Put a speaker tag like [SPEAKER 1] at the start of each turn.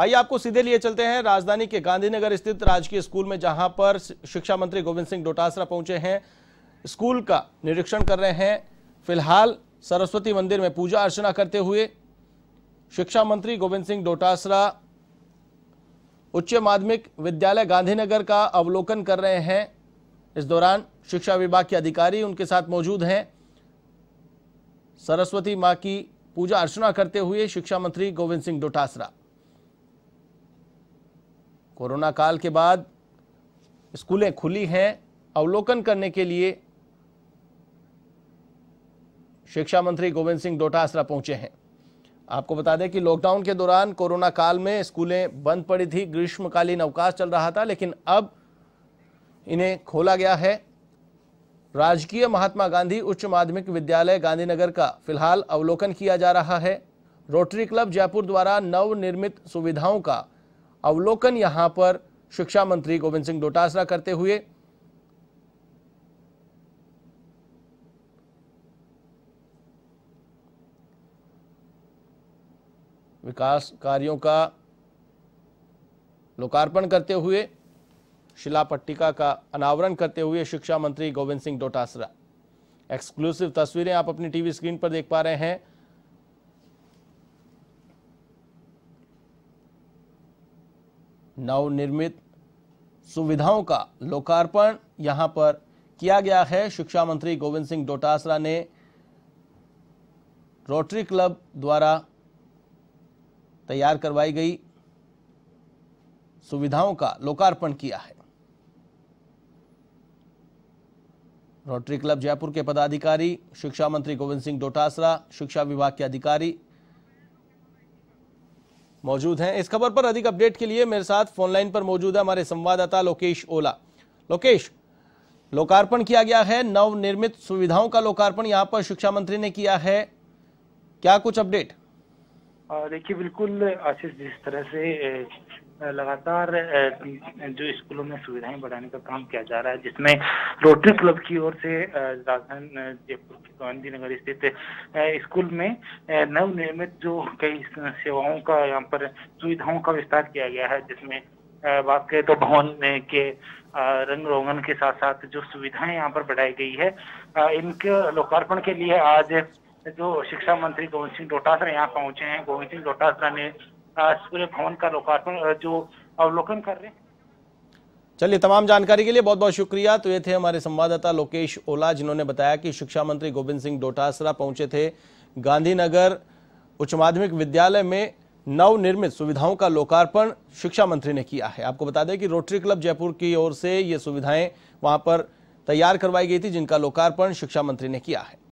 [SPEAKER 1] आइए आपको सीधे लिए चलते हैं राजधानी के गांधीनगर स्थित राजकीय स्कूल में जहां पर शिक्षा मंत्री गोविंद सिंह डोटासरा पहुंचे हैं स्कूल का निरीक्षण कर रहे हैं फिलहाल सरस्वती मंदिर में पूजा अर्चना करते हुए शिक्षा मंत्री गोविंद सिंह डोटासरा उच्च माध्यमिक विद्यालय गांधीनगर का अवलोकन कर रहे हैं इस दौरान शिक्षा विभाग के अधिकारी उनके साथ मौजूद हैं सरस्वती माँ की पूजा अर्चना करते हुए शिक्षा मंत्री गोविंद सिंह डोटासरा कोरोना काल के बाद स्कूलें खुली हैं अवलोकन करने के लिए शिक्षा मंत्री गोविंद सिंह डोटासरा पहुंचे हैं आपको बता दें कि लॉकडाउन के दौरान कोरोना काल में स्कूलें बंद पड़ी थी ग्रीष्मकालीन अवकाश चल रहा था लेकिन अब इन्हें खोला गया है राजकीय महात्मा गांधी उच्च माध्यमिक विद्यालय गांधीनगर का फिलहाल अवलोकन किया जा रहा है रोटरी क्लब जयपुर द्वारा नवनिर्मित सुविधाओं का अवलोकन यहां पर शिक्षा मंत्री गोविंद सिंह डोटासरा करते हुए विकास कार्यों का लोकार्पण करते हुए शिला पट्टिका का अनावरण करते हुए शिक्षा मंत्री गोविंद सिंह डोटासरा एक्सक्लूसिव तस्वीरें आप अपनी टीवी स्क्रीन पर देख पा रहे हैं नवनिर्मित सुविधाओं का लोकार्पण यहां पर किया गया है शिक्षा मंत्री गोविंद सिंह डोटासरा ने रोटरी क्लब द्वारा तैयार करवाई गई सुविधाओं का लोकार्पण किया है रोटरी क्लब जयपुर के पदाधिकारी शिक्षा मंत्री गोविंद सिंह डोटासरा शिक्षा विभाग के अधिकारी मौजूद हैं इस खबर पर अधिक अपडेट के लिए मेरे साथ फोनलाइन पर मौजूद है हमारे संवाददाता लोकेश ओला लोकेश लोकार्पण किया गया है नवनिर्मित सुविधाओं का लोकार्पण यहाँ पर शिक्षा मंत्री ने किया है क्या कुछ अपडेट
[SPEAKER 2] देखिए बिल्कुल आशीष जिस तरह से लगातार जो स्कूलों में सुविधाएं बढ़ाने का काम किया जा रहा है जिसमें रोटरी क्लब की ओर से राजधानी जयपुर के गांधीनगर स्थित स्कूल में नवनिर्मित जो कई सेवाओं का यहाँ पर सुविधाओं का विस्तार किया गया है जिसमें बात करें तो भवन के रंग रोगन के साथ साथ जो सुविधाएं यहाँ पर बढ़ाई गई है इनके लोकार्पण के लिए आज जो शिक्षा मंत्री गोविंद सिंह डोटासरा यहाँ पहुंचे हैं गोविंद सिंह डोटासरा ने सूर्य भवन का लोकार्पण जो अवलोकन कर रहे हैं
[SPEAKER 1] चलिए तमाम जानकारी के लिए बहुत बहुत शुक्रिया तो ये थे हमारे संवाददाता लोकेश ओला जिन्होंने बताया कि शिक्षा मंत्री गोविंद सिंह डोटासरा पहुंचे थे गांधीनगर उच्च माध्यमिक विद्यालय में नव निर्मित सुविधाओं का लोकार्पण शिक्षा मंत्री ने किया है आपको बता दें कि रोटरी क्लब जयपुर की ओर से ये सुविधाएं वहां पर तैयार करवाई गई थी जिनका लोकार्पण शिक्षा मंत्री ने किया है